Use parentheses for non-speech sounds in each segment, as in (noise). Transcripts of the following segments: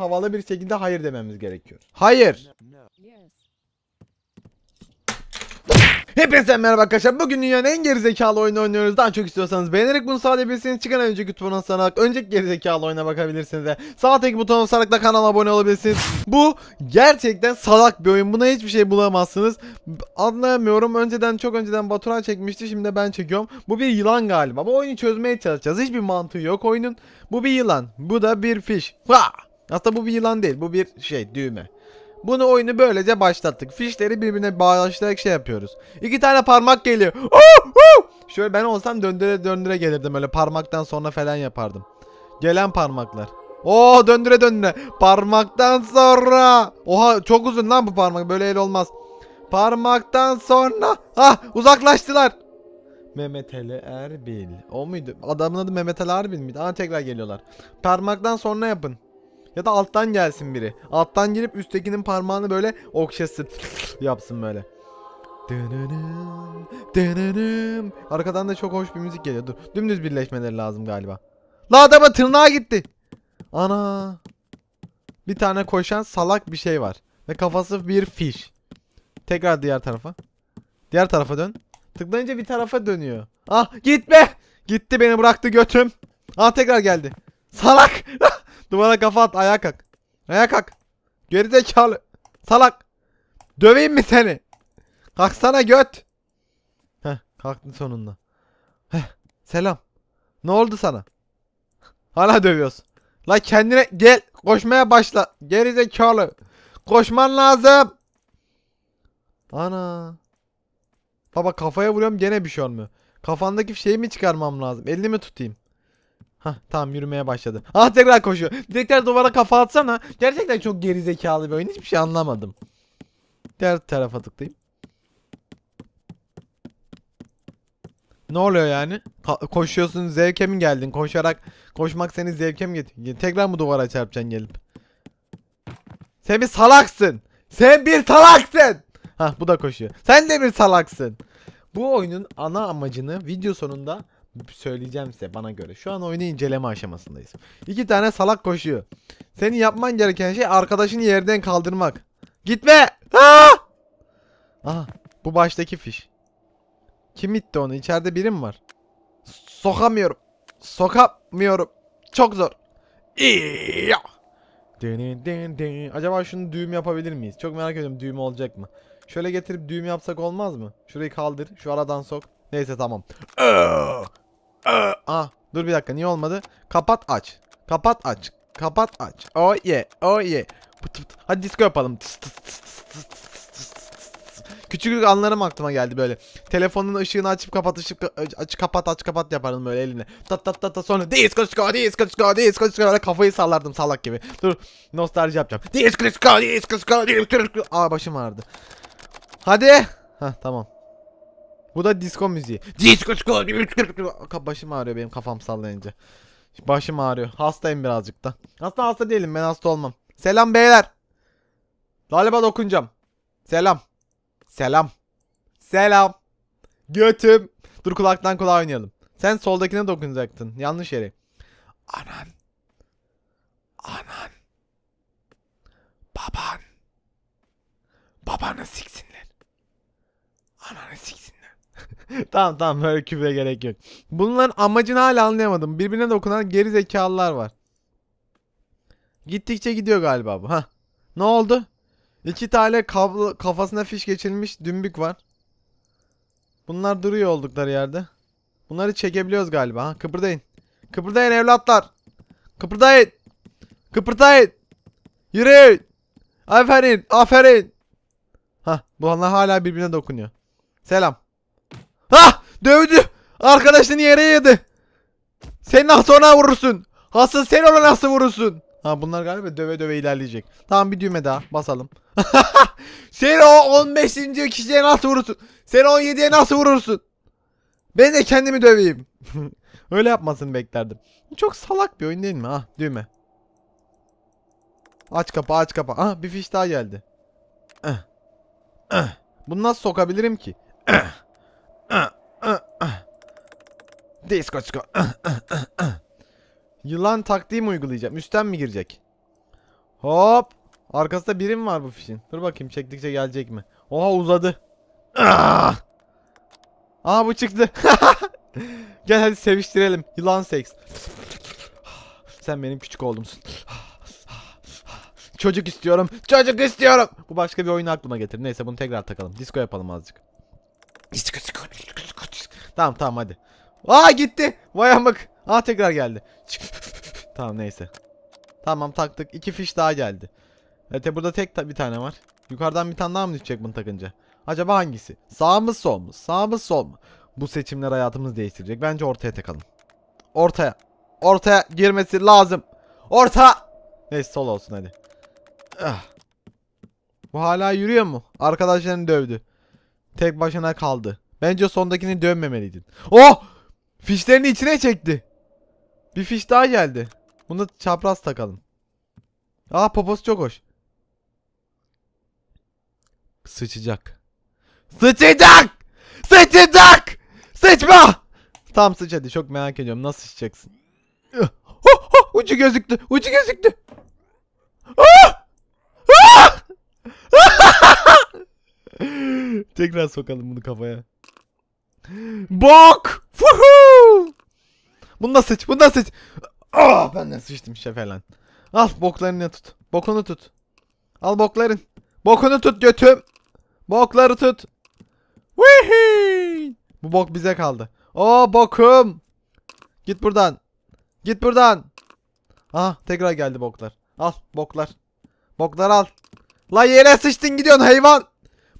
havalı bir şekilde hayır dememiz gerekiyor. Hayır. Hepinize merhaba arkadaşlar. Bugün dünyanın en gerizekalı oyunu oynuyoruz. Daha çok istiyorsanız beğenerek bunu sağlayabilirsiniz. Çıkan önceki butona basarak önceki gerizekalı oyuna bakabilirsiniz. Ve sağ tek butona basarak da kanala abone olabilirsiniz. Bu gerçekten salak bir oyun. Buna hiçbir şey bulamazsınız. Anlayamıyorum. Önceden çok önceden Baturan çekmişti. Şimdi de ben çekiyorum. Bu bir yılan galiba. Bu oyunu çözmeye çalışacağız. Hiçbir mantığı yok oyunun. Bu bir yılan. Bu da bir fiş. Ha! Aslında bu bir yılan değil. Bu bir şey düğme. Bunu oyunu böylece başlattık. Fişleri birbirine bağlaştırarak şey yapıyoruz. İki tane parmak geliyor. Oh, oh! Şöyle ben olsam döndüre döndüre gelirdim. Öyle parmaktan sonra falan yapardım. Gelen parmaklar. Oo döndüre döndüre. Parmaktan sonra. Oha çok uzun lan bu parmak. Böyle el olmaz. Parmaktan sonra. Ah uzaklaştılar. Mehmet Ali Erbil. O muydu? Adamın adı Mehmet Ali Erbil miydi? Aa tekrar geliyorlar. Parmaktan sonra yapın. Ya da alttan gelsin biri. Alttan girip üsttekinin parmağını böyle okşasın. (laughs) yapsın böyle. Dınınım, dınınım. Arkadan da çok hoş bir müzik geliyor. Dur. Dümdüz birleşmeleri lazım galiba. La adama tırnağa gitti. Ana. Bir tane koşan salak bir şey var. Ve kafası bir fiş. Tekrar diğer tarafa. Diğer tarafa dön. Tıklayınca bir tarafa dönüyor. Ah gitme. Gitti beni bıraktı götüm. Ah tekrar geldi. Salak. (laughs) Duvara kafa at ayağa kalk. Ayağa kalk. Gerizekalı. Salak. Döveyim mi seni? Kalksana göt. Heh kalktın sonunda. Heh selam. Ne oldu sana? Hala dövüyorsun. La kendine gel koşmaya başla. Gerizekalı. Koşman lazım. Ana. Baba kafaya vuruyorum gene bir şey olmuyor. Kafandaki şeyi mi çıkarmam lazım? Elini mi tutayım? Hah tamam yürümeye başladı. Ah tekrar koşuyor. Tekrar duvara kafa atsana. Gerçekten çok geri zekalı bir oyun. Hiçbir şey anlamadım. Diğer tarafa tıklayayım. Ne oluyor yani? Ka- koşuyorsun zevke mi geldin? Koşarak koşmak seni zevke mi getirdi? Tekrar mı duvara çarpacaksın gelip? Sen bir salaksın. Sen bir salaksın. Ha bu da koşuyor. Sen de bir salaksın. Bu oyunun ana amacını video sonunda söyleyeceğim size bana göre. Şu an oyunu inceleme aşamasındayız. İki tane salak koşuyor. Senin yapman gereken şey arkadaşını yerden kaldırmak. Gitme! Aa! Aha bu baştaki fiş. Kim itti onu? İçeride biri mi var? Sokamıyorum. Sokamıyorum. Çok zor. Acaba şunu düğüm yapabilir miyiz? Çok merak ediyorum düğüm olacak mı? Şöyle getirip düğüm yapsak olmaz mı? Şurayı kaldır. Şu aradan sok. Neyse tamam. Öh! Aa, dur bir dakika niye olmadı? Kapat aç. Kapat aç. Kapat aç. Oh yeah. Oh yeah. Hadi disco yapalım. Tıs tıs tıs tıs tıs. Küçüklük anlarım aklıma geldi böyle. Telefonun ışığını açıp kapat ışık aç kapat aç kapat yapardım böyle eline. Tat tat tat ta, sonra disco disco disco disco disco disco kafayı sallardım salak gibi. Dur nostalji yapacağım. Disco disco disco disco disco. Aa başım ağrıdı. Hadi. Ha tamam. Bu da disco müziği. Disco disco. Başım ağrıyor benim kafam sallayınca. Başım ağrıyor. Hastayım birazcık da. Aslında hasta değilim ben hasta olmam. Selam beyler. Galiba dokunacağım. Selam. Selam. Selam. Götüm. Dur kulaktan kulağa oynayalım. Sen soldakine dokunacaktın. Yanlış yere. Anan. Anan. Baban. Babanı siksinler. Ananı siksinler. (laughs) tamam tamam böyle küfre gerek yok. Bunların amacını hala anlayamadım. Birbirine dokunan geri zekalılar var. Gittikçe gidiyor galiba bu. Ha. Ne oldu? İki tane kablo, kafasına fiş geçilmiş dümbük var. Bunlar duruyor oldukları yerde. Bunları çekebiliyoruz galiba. Ha, kıpırdayın. Kıpırdayın evlatlar. Kıpırdayın. Kıpırdayın. Yürüyün. Aferin. Aferin. Ha, bunlar hala birbirine dokunuyor. Selam. Hah dövdü. Arkadaşını yere yedi. Sen nasıl ona vurursun? Asıl sen ona nasıl vurursun? Ha bunlar galiba döve döve ilerleyecek. Tamam bir düğme daha basalım. (laughs) sen o 15. kişiye nasıl vurursun? Sen 17'ye nasıl vurursun? Ben de kendimi döveyim. (laughs) Öyle yapmasını beklerdim. Çok salak bir oyun değil mi? Ha ah, düğme. Aç kapa aç kapa. Ah bir fiş daha geldi. Eh, eh. Bunu nasıl sokabilirim ki? Eh. Disco disco. Yılan taktiği mi uygulayacağım? Üstten mi girecek? Hop. Arkasında biri mi var bu fişin? Dur bakayım çektikçe gelecek mi? Oha uzadı. Aa, bu çıktı. (laughs) Gel hadi seviştirelim. Yılan seks. Sen benim küçük oğlumsun. Çocuk istiyorum. Çocuk istiyorum. Bu başka bir oyunu aklıma getir. Neyse bunu tekrar takalım. Disko yapalım azıcık. Tamam tamam hadi. Aa gitti. Vay amık. Aa tekrar geldi. (laughs) tamam neyse. Tamam taktık. İki fiş daha geldi. Evet burada tek ta bir tane var. Yukarıdan bir tane daha mı düşecek bunu takınca? Acaba hangisi? Sağ mı sol mu? Sağ mı sol mu? Bu seçimler hayatımızı değiştirecek. Bence ortaya takalım. Ortaya. Ortaya girmesi lazım. Orta. Neyse sol olsun hadi. Ah. Bu hala yürüyor mu? Arkadaşlarını dövdü. Tek başına kaldı. Bence sondakini dönmemeliydin. Oh! Fişlerini içine çekti. Bir fiş daha geldi. Bunu çapraz takalım. Aa ah, poposu çok hoş. Sıçacak. Sıçacak! Sıçacak! Sıçma! Tam sıç hadi çok merak ediyorum nasıl sıçacaksın. Oh, oh, ucu gözüktü ucu gözüktü. Ah! Ah! (laughs) (laughs) Tekrar sokalım bunu kafaya. Bok! Fuhu! Bundan seç, bundan seç. Ah ben de sıçtım şefelen. Al boklarını tut. Bokunu tut. Al bokların. Bokunu tut götüm. Bokları tut. Wihii! Bu bok bize kaldı. O bokum. Git buradan. Git buradan. Ah tekrar geldi boklar. Al boklar. Boklar al. La yere sıçtın gidiyorsun hayvan.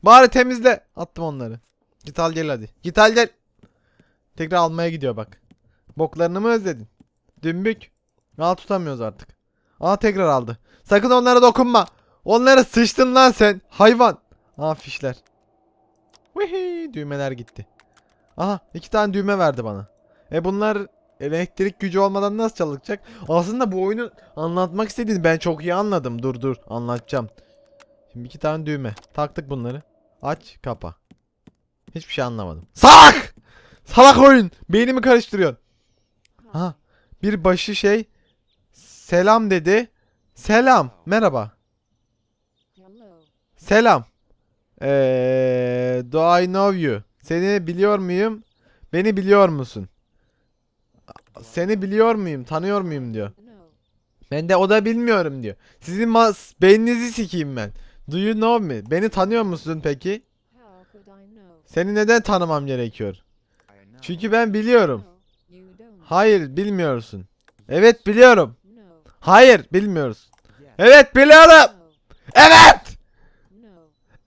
Bari temizle. Attım onları. Git al gel hadi. Git al gel. Tekrar almaya gidiyor bak. Boklarını mı özledin? Dümbük. Al tutamıyoruz artık. Aa tekrar aldı. Sakın onlara dokunma. Onlara sıçtın lan sen. Hayvan. Aa fişler. Vihi, düğmeler gitti. Aha iki tane düğme verdi bana. E bunlar elektrik gücü olmadan nasıl çalışacak? Aslında bu oyunu anlatmak istediğini ben çok iyi anladım. Dur dur anlatacağım. Şimdi iki tane düğme. Taktık bunları. Aç kapa. Hiçbir şey anlamadım. Salak! Salak oyun. Beynimi karıştırıyor. Ha. Bir başı şey. Selam dedi. Selam. Merhaba. Selam. Ee, do I know you? Seni biliyor muyum? Beni biliyor musun? Seni biliyor muyum? Tanıyor muyum diyor. Ben de o da bilmiyorum diyor. Sizin beyninizi sikeyim ben. Do you know me? Beni tanıyor musun peki? Seni neden tanımam gerekiyor? Çünkü ben biliyorum. Hayır bilmiyorsun. Evet biliyorum. Hayır bilmiyorsun. Evet biliyorum. Evet.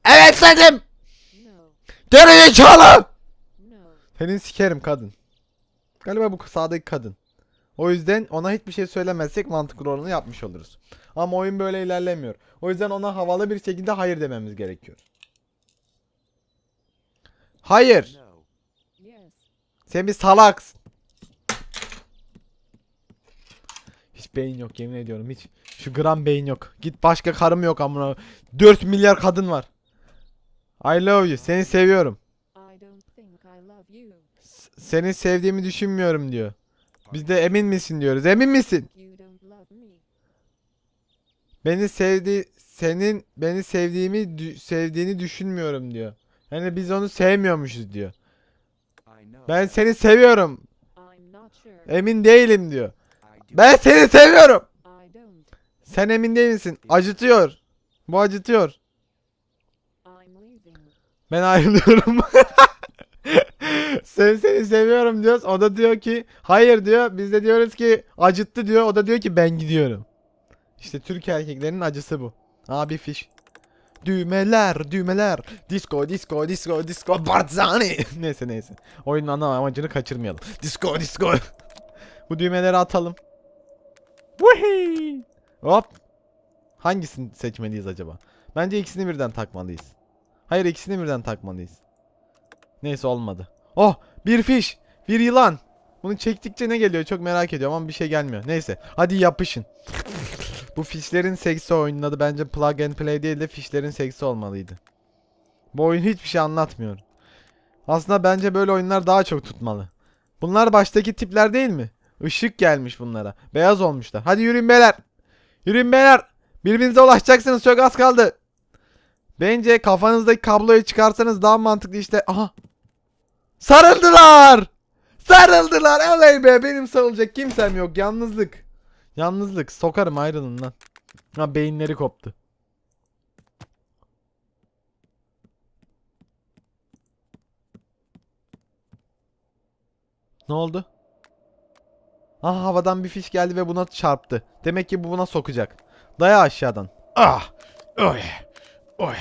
Evet dedim. Geri zekalı. Senin sikerim kadın. Galiba bu sağdaki kadın. O yüzden ona hiçbir şey söylemezsek mantıklı olanı yapmış oluruz. Ama oyun böyle ilerlemiyor. O yüzden ona havalı bir şekilde hayır dememiz gerekiyor. Hayır. Sen bir salaksın. Hiç beyin yok yemin ediyorum hiç. Şu gram beyin yok. Git başka karım yok amına. 4 milyar kadın var. I love you. Seni seviyorum. Seni sevdiğimi düşünmüyorum diyor. Biz de emin misin diyoruz. Emin misin? Beni sevdi senin beni sevdiğimi dü, sevdiğini düşünmüyorum diyor. Yani biz onu sevmiyormuşuz diyor. Ben seni seviyorum. Emin değilim diyor. Ben seni seviyorum. Sen emin değil misin? Acıtıyor. Bu acıtıyor. Ben ayrılıyorum. (laughs) Sev seni seviyorum diyoruz. O da diyor ki hayır diyor. Biz de diyoruz ki acıttı diyor. O da diyor ki ben gidiyorum. İşte Türk erkeklerinin acısı bu. Abi fiş. Düğmeler, düğmeler. Disco, disco, disco, disco. Barzani. (laughs) neyse neyse. Oyunun ana amacını kaçırmayalım. Disco, disco. (laughs) bu düğmeleri atalım. Vuhi. Hop. Hangisini seçmeliyiz acaba? Bence ikisini birden takmalıyız. Hayır ikisini birden takmalıyız. Neyse olmadı. Oh bir fiş. Bir yılan. Bunu çektikçe ne geliyor çok merak ediyorum ama bir şey gelmiyor. Neyse hadi yapışın. Bu fişlerin seksi oyunun adı bence plug and play değil de fişlerin seksi olmalıydı. Bu oyun hiçbir şey anlatmıyor. Aslında bence böyle oyunlar daha çok tutmalı. Bunlar baştaki tipler değil mi? Işık gelmiş bunlara. Beyaz olmuşlar. Hadi yürüyün beyler. Yürüyün beyler. Birbirinize ulaşacaksınız. Çok az kaldı. Bence kafanızdaki kabloyu çıkarsanız daha mantıklı işte. Aha. Sarıldılar. Sarıldılar. Oley be benim sarılacak kimsem yok. Yalnızlık. Yalnızlık. Sokarım ayrılın lan. Ha beyinleri koptu. Ne oldu? Ah havadan bir fiş geldi ve buna çarptı. Demek ki bu buna sokacak. Daya aşağıdan. Ah! Oy! Oy!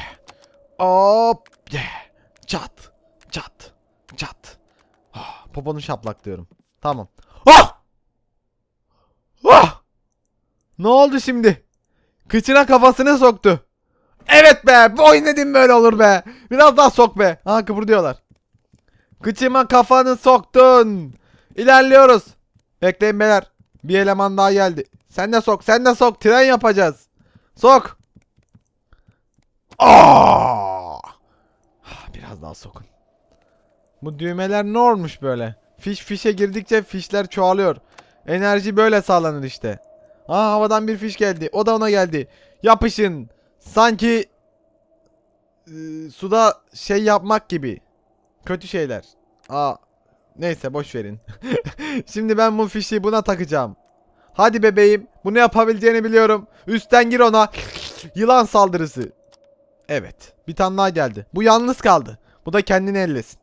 Hop! Çat! Çat! poponu şaplak diyorum. Tamam. Ah! Ah! Ne oldu şimdi? Kıçına kafasını soktu. Evet be. Bu oyun dediğim böyle olur be. Biraz daha sok be. Ha kıpırdıyorlar. Kıçıma kafanı soktun. İlerliyoruz. Bekleyin beyler. Bir eleman daha geldi. Sen de sok. Sen de sok. Tren yapacağız. Sok. Ah, ah Biraz daha sokun. Bu düğmeler ne olmuş böyle? Fiş fişe girdikçe fişler çoğalıyor. Enerji böyle sağlanır işte. Aa havadan bir fiş geldi. O da ona geldi. Yapışın. Sanki e, suda şey yapmak gibi. Kötü şeyler. Aa neyse boş verin. (laughs) Şimdi ben bu fişi buna takacağım. Hadi bebeğim. Bunu yapabileceğini biliyorum. Üstten gir ona. (laughs) Yılan saldırısı. Evet. Bir tane daha geldi. Bu yalnız kaldı. Bu da kendini ellesin.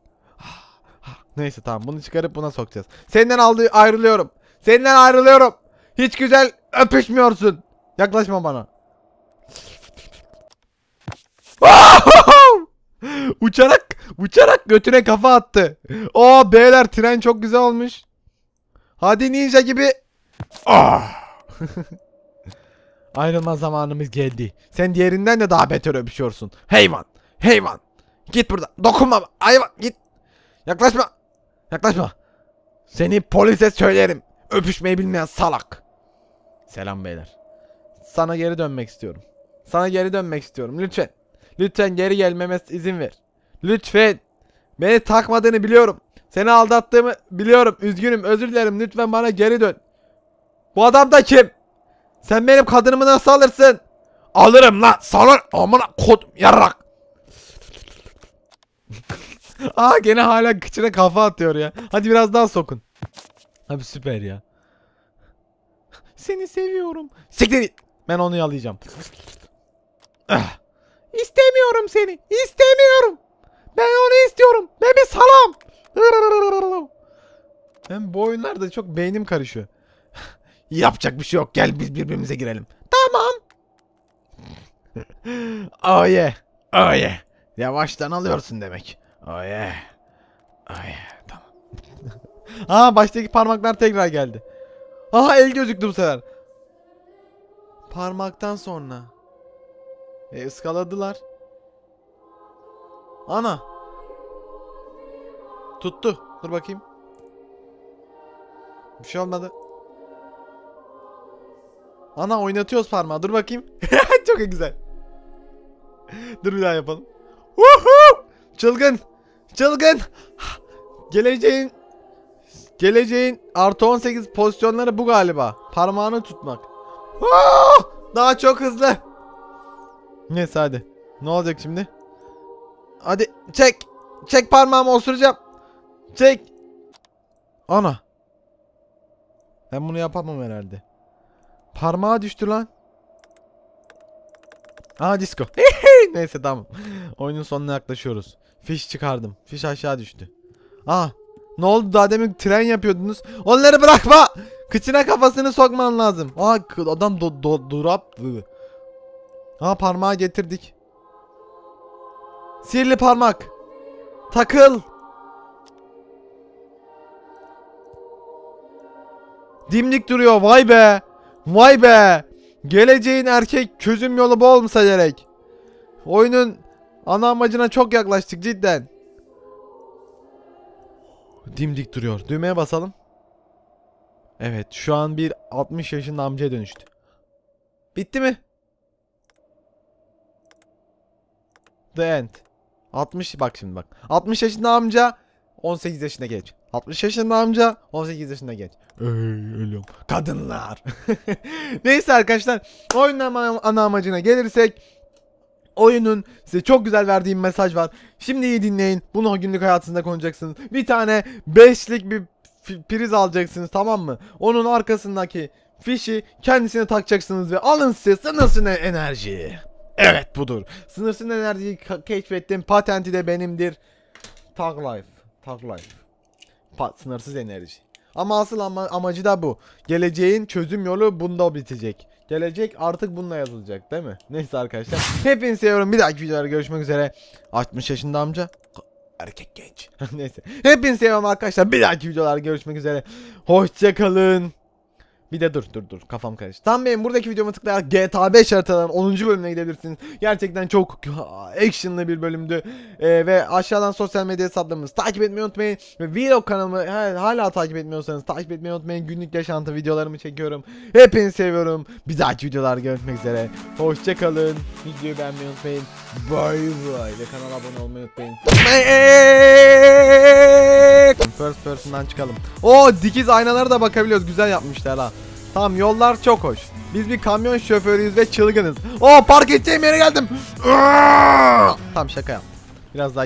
Neyse tamam bunu çıkarıp buna sokacağız. Senden aldı ayrılıyorum. Senden ayrılıyorum. Hiç güzel öpüşmüyorsun. Yaklaşma bana. (laughs) uçarak uçarak götüne kafa attı. Oo beyler tren çok güzel olmuş. Hadi ninja gibi. Ah. (laughs) Ayrılma zamanımız geldi. Sen diğerinden de daha beter öpüşüyorsun. Heyvan. Heyvan. Git buradan. Dokunma. Hayvan git. Yaklaşma. Yaklaşma. Seni polise söylerim. Öpüşmeyi bilmeyen salak. Selam beyler. Sana geri dönmek istiyorum. Sana geri dönmek istiyorum lütfen. Lütfen geri gelmeme izin ver. Lütfen. Beni takmadığını biliyorum. Seni aldattığımı biliyorum. Üzgünüm özür dilerim lütfen bana geri dön. Bu adam da kim? Sen benim kadınımı nasıl alırsın? Alırım lan salon Aman kod yarrak. (laughs) Aa gene hala kıçına kafa atıyor ya. Hadi biraz daha sokun. Abi süper ya. Seni seviyorum. Siktir Ben onu yalayacağım. Ah. İstemiyorum seni. İstemiyorum. Ben onu istiyorum. Ben bir salam. Hem bu oyunlarda çok beynim karışıyor. (laughs) Yapacak bir şey yok. Gel biz birbirimize girelim. Tamam. (laughs) oh yeah. Oh yeah. Yavaştan alıyorsun demek. Oh yeah. Oh yeah. Tamam. (laughs) Aa baştaki parmaklar tekrar geldi. Aha el gözüktü bu sefer. Parmaktan sonra. E ıskaladılar. Ana. Tuttu. Dur bakayım. Bir şey olmadı. Ana oynatıyoruz parmağı. Dur bakayım. (laughs) Çok güzel. Dur bir daha yapalım. Woohoo! Çılgın. Çılgın. Geleceğin geleceğin artı 18 pozisyonları bu galiba. Parmağını tutmak. Aa! Daha çok hızlı. Neyse hadi. Ne olacak şimdi? Hadi çek. Çek parmağımı osuracağım. Çek. Ana. Ben bunu yapamam herhalde. Parmağa düştü lan. Aa disco. (laughs) (laughs) Neyse tamam. Oyunun sonuna yaklaşıyoruz. Fiş çıkardım. Fiş aşağı düştü. Aa. Ne oldu daha demin tren yapıyordunuz. Onları bırakma. Kıçına kafasını sokman lazım. Aa adam do, do, durap. Aa parmağı getirdik. Sihirli parmak. Takıl. Dimdik duruyor vay be. Vay be. Geleceğin erkek çözüm yolu bu olmasa gerek. Oyunun ana amacına çok yaklaştık cidden. Dimdik duruyor. Düğmeye basalım. Evet şu an bir 60 yaşında amcaya dönüştü. Bitti mi? The end. 60 bak şimdi bak. 60 yaşında amca 18 yaşında geç. 60 yaşında amca 18 yaşında geç. Ölüm. Kadınlar. (laughs) Neyse arkadaşlar oyunun ana amacına gelirsek oyunun size çok güzel verdiğim mesaj var. Şimdi iyi dinleyin. Bunu günlük hayatınızda konacaksınız. Bir tane 5'lik bir priz alacaksınız tamam mı? Onun arkasındaki fişi kendisine takacaksınız ve alın size sınırsız enerji. Evet budur. Sınırsız enerjiyi keşfettim. Patenti de benimdir. Tag Life. Tag Life. sınırsız enerji. Ama asıl ama amacı da bu. Geleceğin çözüm yolu bunda bitecek. Gelecek artık bununla yazılacak değil mi? (laughs) Neyse arkadaşlar. Hepinizi seviyorum. Bir dahaki videoda görüşmek üzere. 60 yaşında amca. Erkek genç. (laughs) Neyse. Hepinizi seviyorum arkadaşlar. Bir dahaki videoda görüşmek üzere. Hoşçakalın. Bir de dur dur dur kafam karıştı. Tamam benim buradaki videoma tıklayarak GTA 5 haritadan 10. bölümüne gidebilirsiniz. Gerçekten çok (laughs) actionlı bir bölümdü. Ee, ve aşağıdan sosyal medya hesaplarımızı takip etmeyi unutmayın. Ve vlog kanalımı hala takip etmiyorsanız takip etmeyi unutmayın. Günlük yaşantı videolarımı çekiyorum. Hepinizi seviyorum. Bir dahaki videolar görmek üzere. Hoşçakalın. Videoyu beğenmeyi unutmayın. Bay bay. Ve kanala abone olmayı unutmayın. First person'dan çıkalım. O dikiz aynalara da bakabiliyoruz. Güzel yapmışlar ha. Tamam yollar çok hoş. Biz bir kamyon şoförüyüz ve çılgınız. Oo park edeceğim yere geldim. Tam şaka yap. Biraz daha